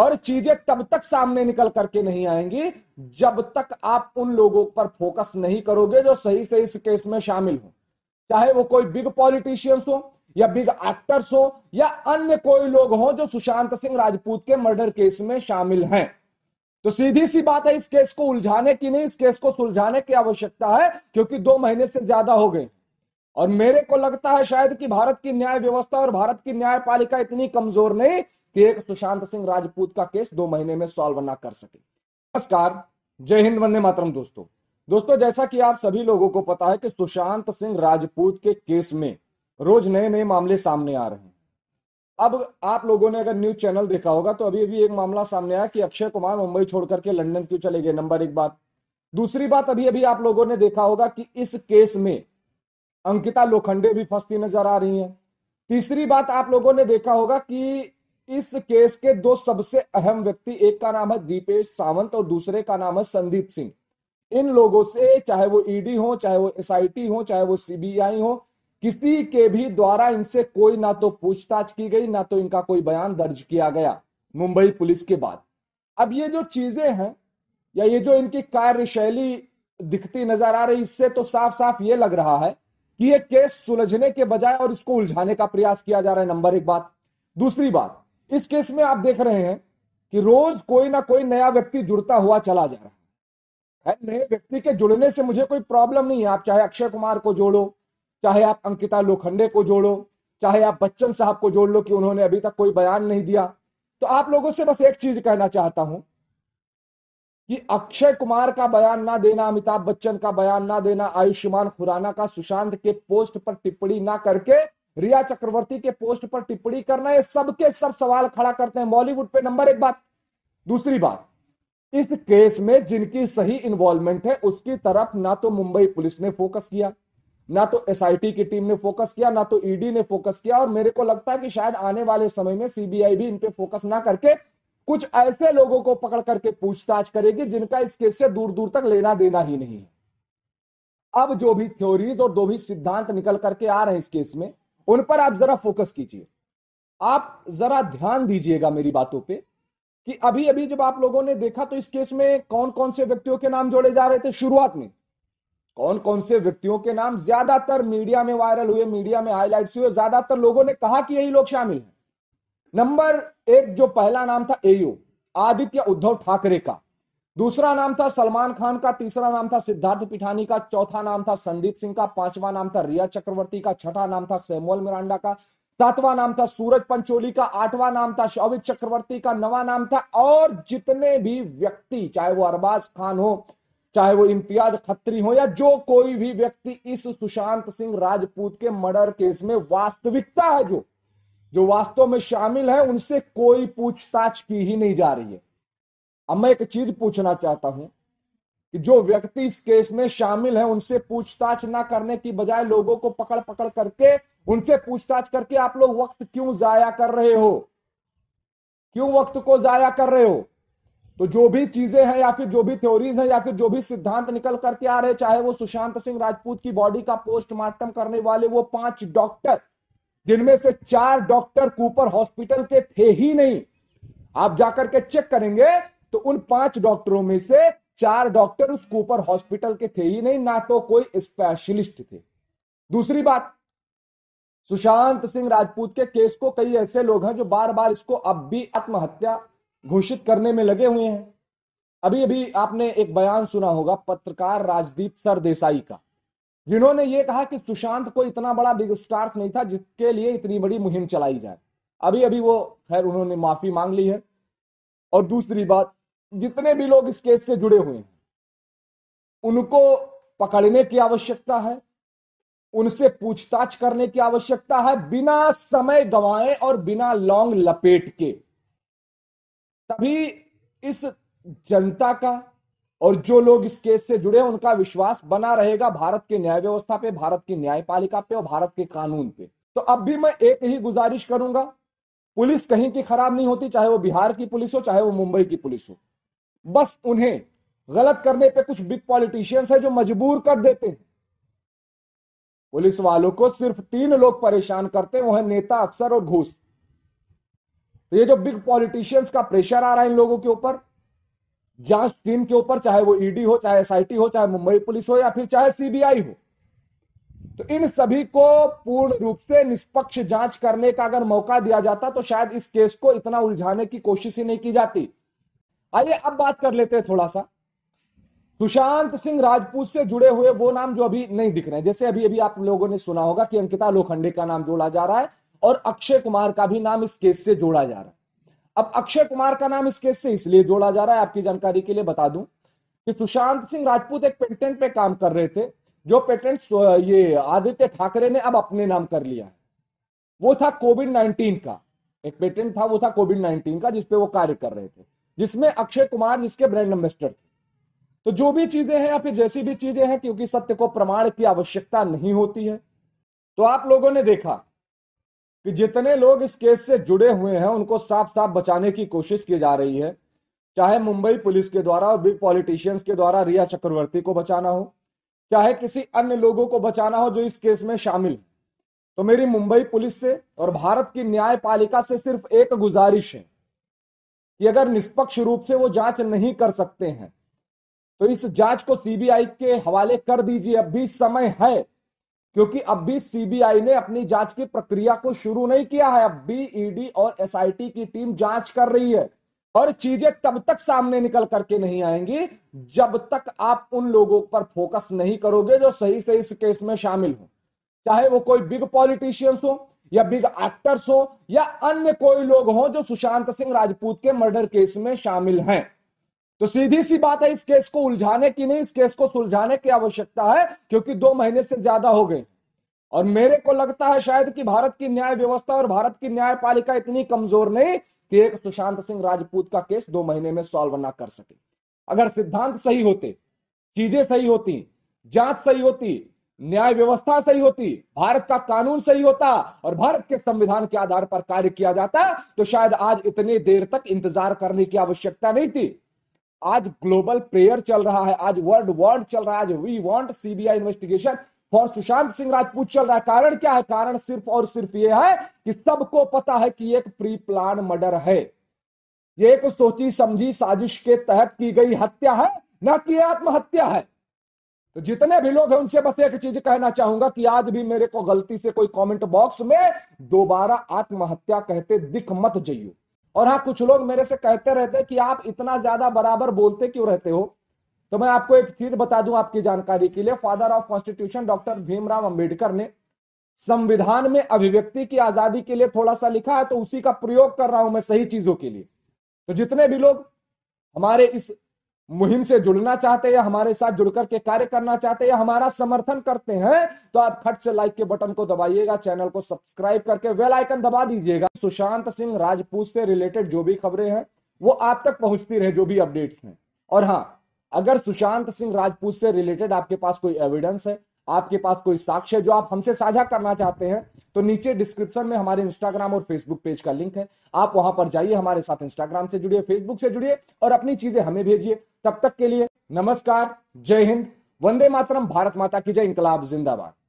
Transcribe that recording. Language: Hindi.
और चीजें तब तक सामने निकल करके नहीं आएंगी जब तक आप उन लोगों पर फोकस नहीं करोगे जो सही से इस केस में शामिल हो चाहे वो कोई बिग पॉलिटिशियंस हो या बिग एक्टर्स हो या अन्य कोई लोग हो जो सुशांत सिंह राजपूत के मर्डर केस में शामिल हैं तो सीधी सी बात है इस केस को उलझाने की नहीं इस केस को सुलझाने की आवश्यकता है क्योंकि दो महीने से ज्यादा हो गए और मेरे को लगता है शायद कि भारत की न्याय व्यवस्था और भारत की न्यायपालिका इतनी कमजोर नहीं कि एक सुशांत सिंह राजपूत का केस दो महीने में सॉल्व ना कर सके नमस्कार जय हिंद वंदे मातरम दोस्तों दोस्तों जैसा कि आप सभी लोगों को पता है कि सुशांत सिंह राजपूत के केस में रोज नए नए मामले सामने आ रहे हैं अब आप लोगों ने अगर न्यूज चैनल देखा होगा तो अभी अभी एक मामला सामने आया कि अक्षय कुमार मुंबई छोड़ करके लंदन क्यों चले गए नंबर एक बात दूसरी बात अभी अभी आप लोगों ने देखा होगा कि इस केस में अंकिता लोखंडे भी फंसती नजर आ रही हैं तीसरी बात आप लोगों ने देखा होगा कि इस केस के दो सबसे अहम व्यक्ति एक का नाम है दीपेश सावंत और दूसरे का नाम है संदीप सिंह इन लोगों से चाहे वो ईडी e हो चाहे वो एसआईटी हो चाहे वो सीबीआई हो किसी के भी द्वारा इनसे कोई ना तो पूछताछ की गई ना तो इनका कोई बयान दर्ज किया गया मुंबई पुलिस के बाद अब ये जो चीजें हैं या ये जो इनकी कार्यशैली दिखती नजर आ रही इससे तो साफ साफ ये लग रहा है कि ये केस सुलझने के बजाय और इसको उलझाने का प्रयास किया जा रहा है नंबर एक बात दूसरी बात इस केस में आप देख रहे हैं कि रोज कोई ना कोई नया व्यक्ति जुड़ता हुआ चला जा रहा है नए व्यक्ति के जुड़ने से मुझे कोई प्रॉब्लम नहीं है आप चाहे अक्षय कुमार को जोड़ो चाहे आप अंकिता लोखंडे को जोड़ो चाहे आप बच्चन साहब को जोड़ लो कि उन्होंने अभी तक कोई बयान नहीं दिया तो आप लोगों से बस एक चीज कहना चाहता हूं कि अक्षय कुमार का बयान ना देना अमिताभ बच्चन का बयान ना देना आयुष्मान खुराना का सुशांत के पोस्ट पर टिप्पणी ना करके रिया चक्रवर्ती के पोस्ट पर टिप्पणी करना ये सबके सब सवाल खड़ा करते हैं बॉलीवुड पे नंबर एक बात दूसरी बात इस केस में जिनकी सही इन्वॉल्वमेंट है उसकी तरफ ना तो मुंबई पुलिस ने फोकस किया ना तो एसआईटी की टीम ने फोकस किया ना तो ईडी e ने फोकस किया और मेरे को लगता है कि शायद आने वाले समय में सीबीआई भी इन पे फोकस ना करके कुछ ऐसे लोगों को पकड़ करके पूछताछ करेगी जिनका इस केस से दूर दूर तक लेना देना ही नहीं है अब जो भी थ्योरीज और जो भी सिद्धांत निकल करके आ रहे हैं इस केस में उन पर आप जरा फोकस कीजिए आप जरा ध्यान दीजिएगा मेरी बातों पे कि अभी अभी जब आप लोगों ने देखा तो इस केस में कौन कौन से व्यक्तियों के नाम जोड़े जा रहे थे शुरुआत में कौन कौन से व्यक्तियों के नाम ज्यादातर मीडिया में वायरल हुए मीडिया में हाईलाइट हुए ज्यादातर लोगों ने कहा कि यही लोग शामिल हैं नंबर एक जो पहला नाम था एयू आदित्य उद्धव ठाकरे का दूसरा नाम था सलमान खान का तीसरा नाम था सिद्धार्थ पिठानी का चौथा नाम था संदीप सिंह का पांचवा नाम था रिया चक्रवर्ती का छठा नाम था सैमुअल मिरांडा का सातवां नाम था सूरज पंचोली का आठवां नाम था शौविक चक्रवर्ती का नवा नाम था और जितने भी व्यक्ति चाहे वो अरबाज खान हो चाहे वो इम्तियाज खत्री हो या जो कोई भी व्यक्ति इस सुशांत सिंह राजपूत के मर्डर केस में वास्तविकता है जो जो वास्तव में शामिल है उनसे कोई पूछताछ की ही नहीं जा रही है अब मैं एक चीज पूछना चाहता हूं कि जो व्यक्ति इस केस में शामिल है उनसे पूछताछ ना करने की बजाय लोगों को पकड़ पकड़ करके उनसे पूछताछ करके आप लोग वक्त क्यों जाया कर रहे हो क्यों वक्त को जाया कर रहे हो तो जो भी चीजें हैं या फिर जो भी थ्योरीज हैं या फिर जो भी सिद्धांत निकल करके आ रहे चाहे वो सुशांत सिंह राजपूत की बॉडी का पोस्टमार्टम करने वाले वो पांच डॉक्टर जिनमें से चार डॉक्टर कूपर हॉस्पिटल के थे ही नहीं आप जाकर के चेक करेंगे तो उन पांच डॉक्टरों में से चार डॉक्टर उस कूपर हॉस्पिटल के थे ही नहीं ना तो कोई स्पेशलिस्ट थे दूसरी बात सुशांत सिंह राजपूत के केस को कई ऐसे लोग हैं जो बार बार इसको अब भी आत्महत्या घोषित करने में लगे हुए हैं अभी अभी आपने एक बयान सुना होगा पत्रकार राजदीप सरदेसाई का जिन्होंने ये कहा कि सुशांत कोई इतना बड़ा बिग स्टार नहीं था जिसके लिए इतनी बड़ी मुहिम चलाई जाए अभी अभी वो खैर उन्होंने माफी मांग ली है और दूसरी बात जितने भी लोग इस केस से जुड़े हुए हैं उनको पकड़ने की आवश्यकता है उनसे पूछताछ करने की आवश्यकता है बिना समय गवाए और बिना लॉन्ग लपेट के तभी इस जनता का और जो लोग इस केस से जुड़े उनका विश्वास बना रहेगा भारत की न्याय व्यवस्था पे भारत की न्यायपालिका पे और भारत के कानून पे तो अब भी मैं एक ही गुजारिश करूंगा पुलिस कहीं की खराब नहीं होती चाहे वो बिहार की पुलिस हो चाहे वो मुंबई की पुलिस हो बस उन्हें गलत करने पे कुछ बिग पॉलिटिशियंस है जो मजबूर कर देते हैं पुलिस वालों को सिर्फ तीन लोग परेशान करते हैं वह नेता अफसर और घूस तो ये जो बिग पॉलिटिशियंस का प्रेशर आ रहा है इन लोगों के ऊपर जांच टीम के ऊपर चाहे वो ईडी e हो चाहे एसआईटी हो चाहे मुंबई पुलिस हो या फिर चाहे सीबीआई हो तो इन सभी को पूर्ण रूप से निष्पक्ष जांच करने का अगर मौका दिया जाता तो शायद इस केस को इतना उलझाने की कोशिश ही नहीं की जाती आइए अब बात कर लेते हैं थोड़ा सा सुशांत सिंह राजपूत से जुड़े हुए वो नाम जो अभी नहीं दिख रहे हैं जैसे अभी अभी आप लोगों ने सुना होगा कि अंकिता लोखंडे का नाम जोड़ा जा रहा है और अक्षय कुमार का भी नाम इस केस से जोड़ा जा रहा है अब अक्षय कुमार का नाम इस केस से इसलिए जोड़ा जा रहा है आपकी जानकारी के लिए बता दूं कि सुशांत सिंह राजपूत एक पेटेंट पे काम कर रहे थे जो पेटेंट ये आदित्य ठाकरे ने अब अपने नाम कर लिया है वो था कोविड नाइनटीन का एक पेटेंट था वो था कोविड नाइन्टीन का जिसपे वो कार्य कर रहे थे जिसमें अक्षय कुमार जिसके ब्रांड एम्बेसडर थे तो जो भी चीजें हैं या फिर जैसी भी चीजें हैं क्योंकि सत्य को प्रमाण की आवश्यकता नहीं होती है तो आप लोगों ने देखा कि जितने लोग इस केस से जुड़े हुए हैं उनको साफ साफ बचाने की कोशिश की जा रही है चाहे मुंबई पुलिस के द्वारा और बिग पॉलिटिशियंस के द्वारा रिया चक्रवर्ती को बचाना हो चाहे किसी अन्य लोगों को बचाना हो जो इस केस में शामिल है तो मेरी मुंबई पुलिस से और भारत की न्यायपालिका से सिर्फ एक गुजारिश है कि अगर निष्पक्ष रूप से वो जांच नहीं कर सकते हैं तो इस जांच को सीबीआई के हवाले कर दीजिए अब भी समय है क्योंकि अब भी सीबीआई ने अपनी जांच की प्रक्रिया को शुरू नहीं किया है अब भी ईडी e और एसआईटी की टीम जांच कर रही है और चीजें तब तक सामने निकल करके नहीं आएंगी जब तक आप उन लोगों पर फोकस नहीं करोगे जो सही से इस केस में शामिल हो चाहे वो कोई बिग पॉलिटिशियंस हो या बिग एक्टर्स हो या अन्य कोई लोग हो जो सुशांत सिंह राजपूत के मर्डर केस में शामिल हैं तो सीधी सी बात है इस केस को उलझाने की नहीं इस केस को सुलझाने की आवश्यकता है क्योंकि दो महीने से ज्यादा हो गए और मेरे को लगता है शायद कि भारत की न्याय व्यवस्था और भारत की न्यायपालिका इतनी कमजोर नहीं कि एक सुशांत सिंह राजपूत का केस दो महीने में सॉल्व ना कर सके अगर सिद्धांत सही होते चीजें सही होती जांच सही होती न्याय व्यवस्था सही होती भारत का कानून सही होता और भारत के संविधान के आधार पर कार्य किया जाता तो शायद आज इतने देर तक इंतजार करने की आवश्यकता नहीं थी आज ग्लोबल प्रेयर चल रहा है आज वर्ल्ड वॉन्ट चल रहा है आज we want CBI investigation for Sushant Singh Rajput चल रहा है कारण क्या है कारण सिर्फ और सिर्फ यह है कि सबको पता है कि एक प्री प्लान मर्डर है ये एक सोची समझी साजिश के तहत की गई हत्या है ना कि आत्महत्या है तो जितने भी लोग हैं उनसे बस एक चीज कहना चाहूंगा कि आज भी मेरे को गलती से कोई कमेंट बॉक्स में दोबारा आत्महत्या कहते दिख मत जइयो और हाँ कुछ लोग मेरे से कहते रहते कि आप इतना ज्यादा बराबर बोलते क्यों रहते हो तो मैं आपको एक चीज बता दूं आपकी जानकारी के लिए father of constitution doctor Bhimrao Ambedkar ने संविधान में अभिव्यक्ति की आजादी के लिए थोड़ा सा लिखा है तो उसी का प्रयोग कर रहा हूं मैं सही चीजों के लिए तो जितने भी लोग हमारे इस मुहिम से जुड़ना चाहते हैं हमारे साथ जुड़कर के कार्य करना चाहते हैं हमारा समर्थन करते हैं तो आप खट से लाइक के बटन को दबाइएगा चैनल को सब्सक्राइब करके वेल आइकन दबा दीजिएगा सुशांत सिंह राजपूत से रिलेटेड जो भी खबरें हैं वो आप तक पहुंचती रहे जो भी अपडेट्स हैं और हाँ अगर सुशांत सिंह राजपूत से रिलेटेड आपके पास कोई एविडेंस है आपके पास कोई साक्ष्य जो आप हमसे साझा करना चाहते हैं तो नीचे डिस्क्रिप्शन में हमारे इंस्टाग्राम और फेसबुक पेज का लिंक है आप वहां पर जाइए हमारे साथ इंस्टाग्राम से जुड़िए फेसबुक से जुड़िए और अपनी चीजें हमें भेजिए तब तक के लिए नमस्कार जय हिंद वंदे मातरम भारत माता की जय इंकलाब जिंदाबाद